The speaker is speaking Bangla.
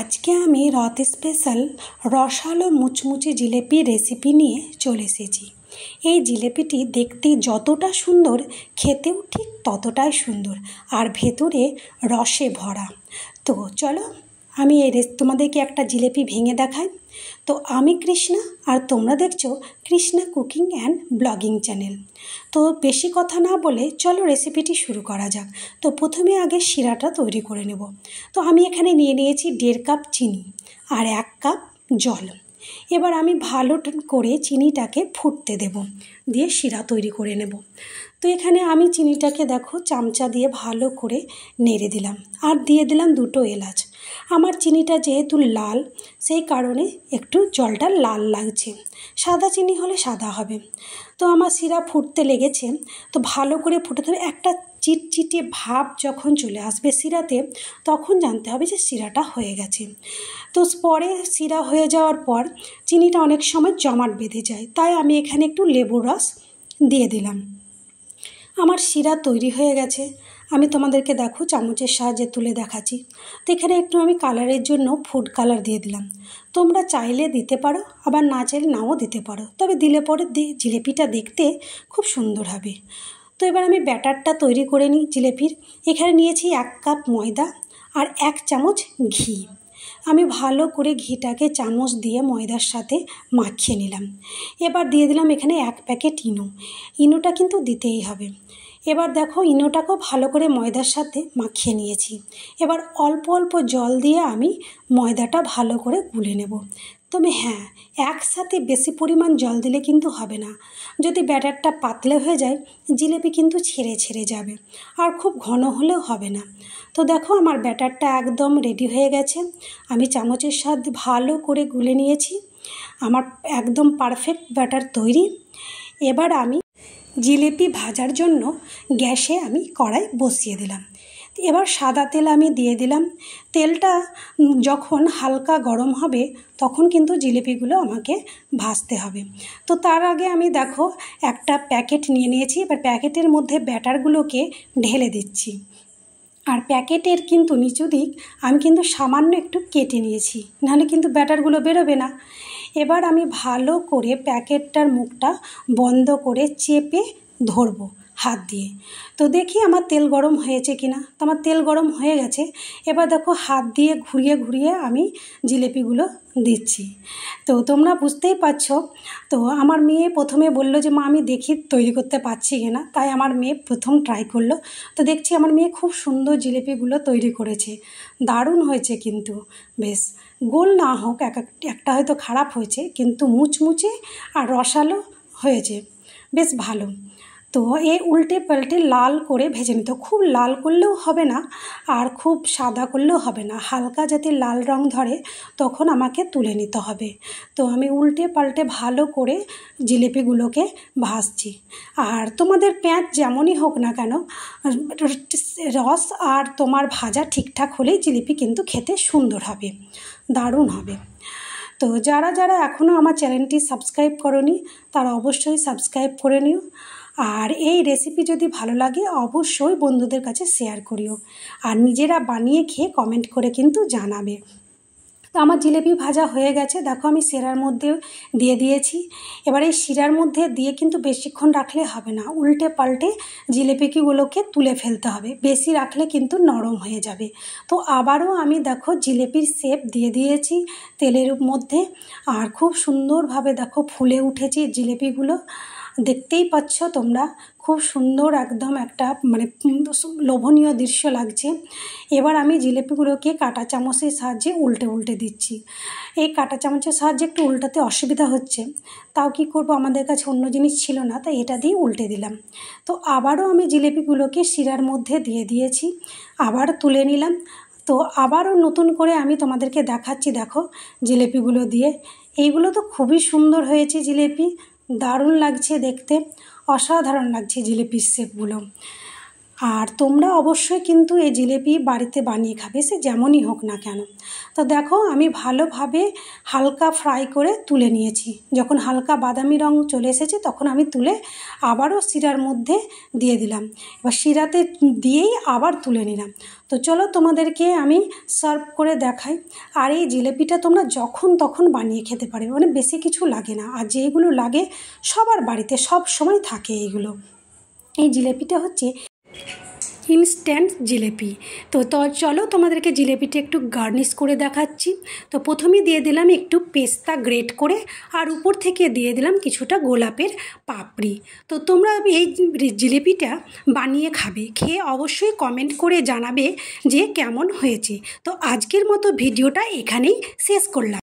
আজকে আমি রথ স্পেশাল রসালো মুচমুচে জিলেপি রেসিপি নিয়ে চলে এসেছি এই জিলেপিটি দেখতে যতটা সুন্দর খেতেও ঠিক ততটাই সুন্দর আর ভেতরে রসে ভরা তো চলো আমি এই তোমাদেরকে একটা জিলেপি ভেঙে দেখাই তো আমি কৃষ্ণা আর তোমরা দেখছো Krishna cooking and blogging channel তো বেশি কথা না বলে চলো রেসিপিটি শুরু করা যাক তো প্রথমে আগে শিরাটা তৈরি করে নেব তো আমি এখানে নিয়ে নিয়েছি দেড় কাপ চিনি আর এক কাপ জল এবার আমি ভালো করে চিনিটাকে ফুটতে দেব দিয়ে শিরা তৈরি করে নেব তো এখানে আমি চিনিটাকে দেখো চামচা দিয়ে ভালো করে নেড়ে দিলাম আর দিয়ে দিলাম দুটো এলাচ আমার চিনিটা যেহেতু লাল সেই কারণে একটু জলটা লাল লাগছে সাদা চিনি হলে সাদা হবে তো আমার শিরা ফুটতে লেগেছে তো ভালো করে ফুটে ধরে একটা চিটচিটে ভাব যখন চলে আসবে শিরাতে তখন জানতে হবে যে শিরাটা হয়ে গেছে তো পরে শিরা হয়ে যাওয়ার পর চিনিটা অনেক সময় জমাট বেঁধে যায় তাই আমি এখানে একটু লেবুর রস দিয়ে দিলাম আমার শিরা তৈরি হয়ে গেছে আমি তোমাদেরকে দেখো চামচের সাহায্যে তুলে দেখাচ্ছি তো এখানে একটু আমি কালারের জন্য ফুড কালার দিয়ে দিলাম তোমরা চাইলে দিতে পারো আবার না চাইলে নাও দিতে পারো তবে দিলে পরে জিলেপিটা দেখতে খুব সুন্দর হবে তো এবার আমি ব্যাটারটা তৈরি করে নিই জিলেপির এখানে নিয়েছি এক কাপ ময়দা আর এক চামচ ঘি আমি ভালো করে ঘিটাকে চামচ দিয়ে ময়দার সাথে মাখিয়ে নিলাম এবার দিয়ে দিলাম এখানে এক প্যাকেট ইনো ইনোটা কিন্তু দিতেই হবে এবার দেখো ইনোটাকেও ভালো করে ময়দার সাথে মাখিয়ে নিয়েছি এবার অল্প অল্প জল দিয়ে আমি ময়দাটা ভালো করে গুলে নেব তবে হ্যাঁ একসাথে বেশি পরিমাণ জল দিলে কিন্তু হবে না যদি ব্যাটারটা পাতলে হয়ে যায় জিলেপি কিন্তু ছেড়ে ছেড়ে যাবে আর খুব ঘন হলেও হবে না তো দেখো আমার ব্যাটারটা একদম রেডি হয়ে গেছে আমি চামচের স্বাদ ভালো করে গুলে নিয়েছি আমার একদম পারফেক্ট ব্যাটার তৈরি এবার আমি জিলেপি ভাজার জন্য গ্যাসে আমি কড়াই বসিয়ে দিলাম এবার সাদা তেল আমি দিয়ে দিলাম তেলটা যখন হালকা গরম হবে তখন কিন্তু জিলিপিগুলো আমাকে ভাজতে হবে তো তার আগে আমি দেখো একটা প্যাকেট নিয়ে নিয়েছি এবার প্যাকেটের মধ্যে ব্যাটারগুলোকে ঢেলে দিচ্ছি আর প্যাকেটের কিন্তু নিচু দিক আমি কিন্তু সামান্য একটু কেটে নিয়েছি নাহলে কিন্তু ব্যাটারগুলো বেরোবে না এবার আমি ভালো করে প্যাকেটটার মুখটা বন্ধ করে চেপে ধরবো হাত দিয়ে তো দেখি আমার তেল গরম হয়েছে কিনা তো আমার তেল গরম হয়ে গেছে এবার দেখো হাত দিয়ে ঘুরিয়ে ঘুরিয়ে আমি জিলেপিগুলো দিচ্ছি তো তোমরা বুঝতেই পারছ তো আমার মেয়ে প্রথমে বলল যে মা আমি দেখি তৈরি করতে পারছি কিনা তাই আমার মেয়ে প্রথম ট্রাই করলো তো দেখছি আমার মেয়ে খুব সুন্দর জিলেপিগুলো তৈরি করেছে দারুণ হয়েছে কিন্তু বেশ গোল না হোক এক একটা হয়তো খারাপ হয়েছে কিন্তু মুচমুচে আর রসালো হয়েছে বেশ ভালো তো এ উল্টে পাল্টে লাল করে ভেজে নিতে খুব লাল করলেও হবে না আর খুব সাদা করলেও হবে না হালকা যাতে লাল রং ধরে তখন আমাকে তুলে নিতে হবে তো আমি উল্টে পাল্টে ভালো করে জিলিপিগুলোকে ভাজছি আর তোমাদের পেঁয়াজ যেমনই হোক না কেন রস আর তোমার ভাজা ঠিকঠাক হলেই জিলিপি কিন্তু খেতে সুন্দর হবে দারুণ হবে তো যারা যারা এখনও আমার চ্যানেলটি সাবস্ক্রাইব করনি তারা অবশ্যই সাবস্ক্রাইব করে নিও আর এই রেসিপি যদি ভালো লাগে অবশ্যই বন্ধুদের কাছে শেয়ার করিও আর নিজেরা বানিয়ে খেয়ে কমেন্ট করে কিন্তু জানাবে তো আমার জিলেপি ভাজা হয়ে গেছে দেখো আমি সেরার মধ্যে দিয়ে দিয়েছি এবার এই শিরার মধ্যে দিয়ে কিন্তু বেশিক্ষণ রাখলে হবে না উল্টে পাল্টে জিলেপিগুলোকে তুলে ফেলতে হবে বেশি রাখলে কিন্তু নরম হয়ে যাবে তো আবারও আমি দেখো জিলেপির শেপ দিয়ে দিয়েছি তেলের মধ্যে আর খুব সুন্দরভাবে দেখো ফুলে উঠেছে জিলেপিগুলো দেখতেই পাচ্ছ তোমরা খুব সুন্দর একদম একটা মানে লোভনীয় দৃশ্য লাগছে এবার আমি জিলেপিগুলোকে কাটা চামচের সাহায্যে উল্টে উল্টে দিচ্ছি এই কাটা চামচের সাহায্যে একটু উল্টাতে অসুবিধা হচ্ছে তাও কি করব আমাদের কাছে অন্য জিনিস ছিল না তাই এটা দিয়ে উল্টে দিলাম তো আবারও আমি জিলেপিগুলোকে শিরার মধ্যে দিয়ে দিয়েছি আবার তুলে নিলাম তো আবারও নতুন করে আমি তোমাদেরকে দেখাচ্ছি দেখো জিলেপিগুলো দিয়ে এইগুলো তো খুবই সুন্দর হয়েছে জিলেপি দারুণ লাগছে দেখতে অসাধারণ লাগছে জিলিপির শেপগুলো আর তোমরা অবশ্যই কিন্তু এই জিলেপি বাড়িতে বানিয়ে খাবে সে যেমনই হোক না কেন তো দেখো আমি ভালোভাবে হালকা ফ্রাই করে তুলে নিয়েছি যখন হালকা বাদামি রং চলে এসেছে তখন আমি তুলে আবারও শিরার মধ্যে দিয়ে দিলাম এবার শিরাতে দিয়েই আবার তুলে নিলাম তো চলো তোমাদেরকে আমি সার্ভ করে দেখাই আর এই জিলেপিটা তোমরা যখন তখন বানিয়ে খেতে পারবে মানে বেশি কিছু লাগে না আর যেগুলো লাগে সবার বাড়িতে সব সময় থাকে এইগুলো এই জিলেপিটা হচ্ছে ইনস্ট্যান্ট জিলেপি তো তো চলো তোমাদেরকে জিলেপিটা একটু গার্নিশ করে দেখাচ্ছি তো প্রথমে দিয়ে দিলাম একটু পেস্তা গ্রেট করে আর উপর থেকে দিয়ে দিলাম কিছুটা গোলাপের পাপড়ি তো তোমরা এই জিলেপিটা বানিয়ে খাবে খেয়ে অবশ্যই কমেন্ট করে জানাবে যে কেমন হয়েছে তো আজকের মতো ভিডিওটা এখানেই শেষ করলাম